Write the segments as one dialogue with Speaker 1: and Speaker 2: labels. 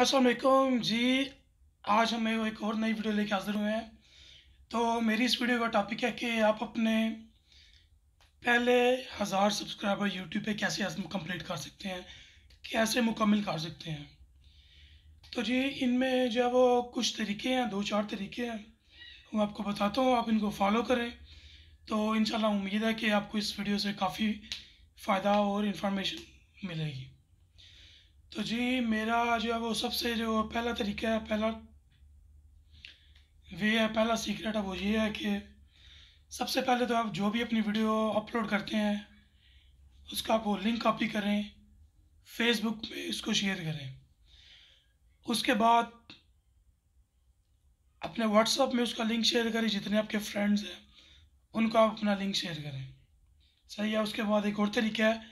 Speaker 1: असलम जी आज हम एक और नई वीडियो लेके हाजिर हुए हैं तो मेरी इस वीडियो का टॉपिक है कि आप अपने पहले हज़ार सब्सक्राइबर यूट्यूब पे कैसे कंप्लीट कर सकते हैं कैसे मुकम्मल कर सकते हैं तो जी इनमें जो है वो कुछ तरीके हैं दो चार तरीके हैं मैं आपको बताता हूँ आप इनको फॉलो करें तो इन उम्मीद है कि आपको इस वीडियो से काफ़ी फ़ायदा और इन्फॉर्मेशन मिलेगी तो जी मेरा जो है वो सबसे जो पहला तरीका है पहला वे है पहला सीक्रेट है वो ये है कि सबसे पहले तो आप जो भी अपनी वीडियो अपलोड करते हैं उसका आप वो लिंक कॉपी करें फेसबुक पे इसको शेयर करें उसके बाद अपने व्हाट्सअप में उसका लिंक शेयर करें जितने आपके फ्रेंड्स हैं उनको आप अपना लिंक शेयर करें सही है उसके बाद एक और तरीका है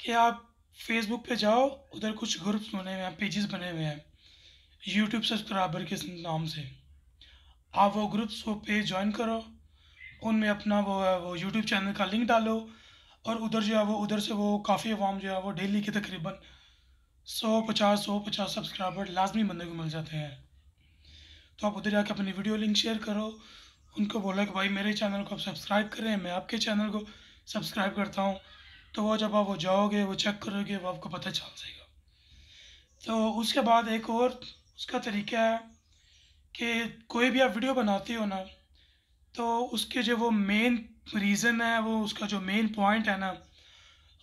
Speaker 1: कि आप फेसबुक पे जाओ उधर कुछ ग्रुप्स बने हुए हैं पेजेस बने हुए हैं यूट्यूब सब्सक्राइबर के नाम से आप वो ग्रुप्स वो पेज ज्वाइन करो उनमें अपना वो है वो यूट्यूब चैनल का लिंक डालो और उधर जो है वो उधर से वो काफ़ी अवाम जो है वो डेली के तकरीबन सौ पचास सौ पचास सब्सक्राइबर लाजमी बंदे को मिल जाते हैं तो आप उधर जाके अपनी वीडियो लिंक शेयर करो उनको बोला कि भाई मेरे चैनल को आप सब्सक्राइब करें मैं आपके चैनल को सब्सक्राइब करता हूँ तो वो जब आप वो जाओगे वो चेक करोगे वो आपको पता चल जाएगा तो उसके बाद एक और उसका तरीका है कि कोई भी आप वीडियो बनाते हो ना तो उसके जो वो मेन रीज़न है वो उसका जो मेन पॉइंट है ना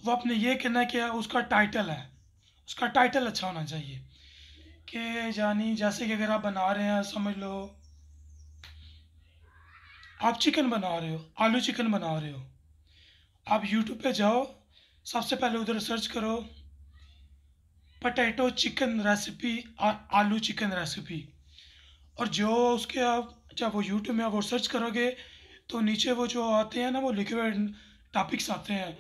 Speaker 1: वो आपने ये कहना कि उसका टाइटल है उसका टाइटल अच्छा होना चाहिए कि जानी जैसे कि अगर आप बना रहे हैं समझ लो आप चिकन बना रहे हो आलू चिकन बना रहे हो आप यूट्यूब पे जाओ सबसे पहले उधर सर्च करो पटैटो चिकन रेसिपी और आलू चिकन रेसिपी और जो उसके आप जब वो यूट्यूब में आप वो सर्च करोगे तो नीचे वो जो आते हैं ना वो लिखे हुए टॉपिक्स आते हैं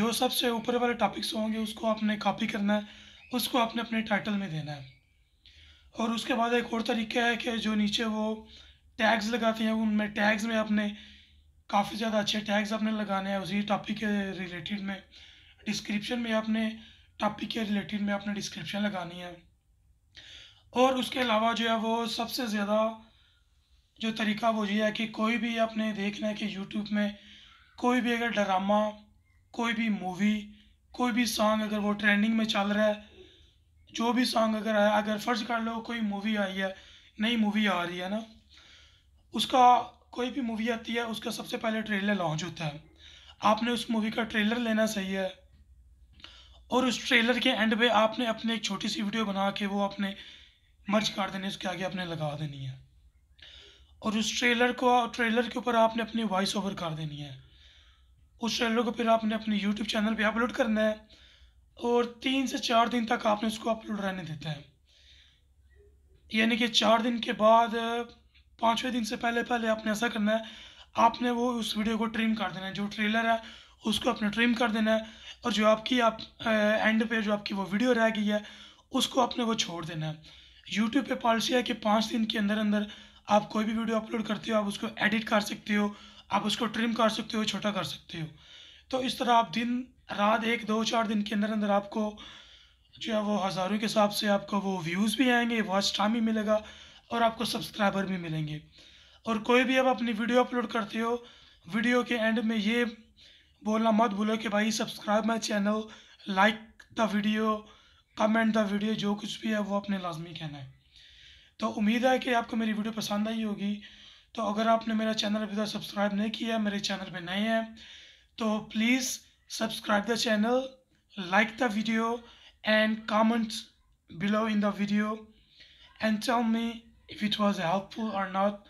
Speaker 1: जो सबसे ऊपर वाले टॉपिक्स होंगे उसको आपने कॉपी करना है उसको आपने अपने टाइटल में देना है और उसके बाद एक और तरीका है कि जो नीचे वो टैग्स लगाते हैं उनमें टैग्स में आपने काफ़ी ज़्यादा अच्छे टैग्स आपने लगाने हैं उसी टॉपिक के रिलेटेड में डिस्क्रिप्शन में आपने टॉपिक के रिलेटेड में आपने डिस्क्रिप्शन लगानी है और उसके अलावा जो है वो सबसे ज़्यादा जो तरीका वो ये है कि कोई भी आपने देखना है कि यूट्यूब में कोई भी अगर ड्रामा कोई भी मूवी कोई भी सॉन्ग अगर वो ट्रेंडिंग में चल रहा है जो भी सॉन्ग अगर आया अगर फ़र्ज कर लो कोई मूवी आई है नई मूवी आ रही है ना उसका कोई भी मूवी आती है उसका सबसे पहले ट्रेलर लॉन्च होता है आपने उस मूवी का ट्रेलर लेना सही है और उस ट्रेलर के एंड पे आपने अपने एक छोटी सी वीडियो बना के वो अपने मर्ज काट देनी उसके आगे आपने लगा देनी है और उस ट्रेलर को ट्रेलर के ऊपर आपने अपनी वॉइस ओवर कर देनी है उस ट्रेलर को फिर आपने अपने यूट्यूब चैनल पर अपलोड करना है और तीन से चार दिन तक आपने उसको अपलोड रहने देता है यानी कि चार दिन के बाद पाँचवें दिन से पहले पहले आपने ऐसा करना है आपने वो उस वीडियो को ट्रिम कर देना है जो ट्रेलर है उसको आपने ट्रिम कर देना है और जो आपकी आप एंड पे जो आपकी वो वीडियो रह गई है उसको आपने वो छोड़ देना है यूट्यूब पे पॉलिसी है कि पाँच दिन के अंदर अंदर आप कोई भी वीडियो अपलोड करते हो आप उसको एडिट कर सकते हो आप उसको ट्रिम कर सकते हो छोटा कर सकते हो तो इस तरह आप दिन रात एक दो चार दिन के अंदर अंदर आपको जो है वो हज़ारों के हिसाब से आपको वो व्यूज़ भी आएंगे वॉच टाइम भी मिलेगा और आपको सब्सक्राइबर भी मिलेंगे और कोई भी आप अपनी वीडियो अपलोड करते हो वीडियो के एंड में ये बोलना मत भूलो कि भाई subscribe my channel like the video comment the video जो कुछ भी है वो अपने लाजमी कहना है तो उम्मीद है कि आपको मेरी वीडियो पसंद आई होगी तो अगर आपने मेरा चैनल अभी तक सब्सक्राइब नहीं किया मेरे चैनल पे नए हैं तो please subscribe the channel like the video and comments below in the video and tell me if it was helpful और नॉट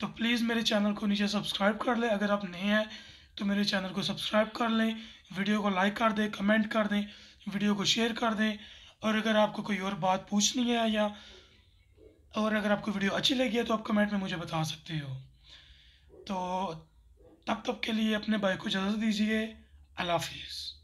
Speaker 1: तो प्लीज़ मेरे चैनल को नीचे सब्सक्राइब कर ले अगर आप नए हैं तो मेरे चैनल को सब्सक्राइब कर लें वीडियो को लाइक कर दें कमेंट कर दें वीडियो को शेयर कर दें और अगर आपको कोई और बात पूछनी है या और अगर आपको वीडियो अच्छी लगी है तो आप कमेंट में मुझे बता सकते हो तो तब तक के लिए अपने भाई को इजाज़त दीजिए अल्लाह हाफिज़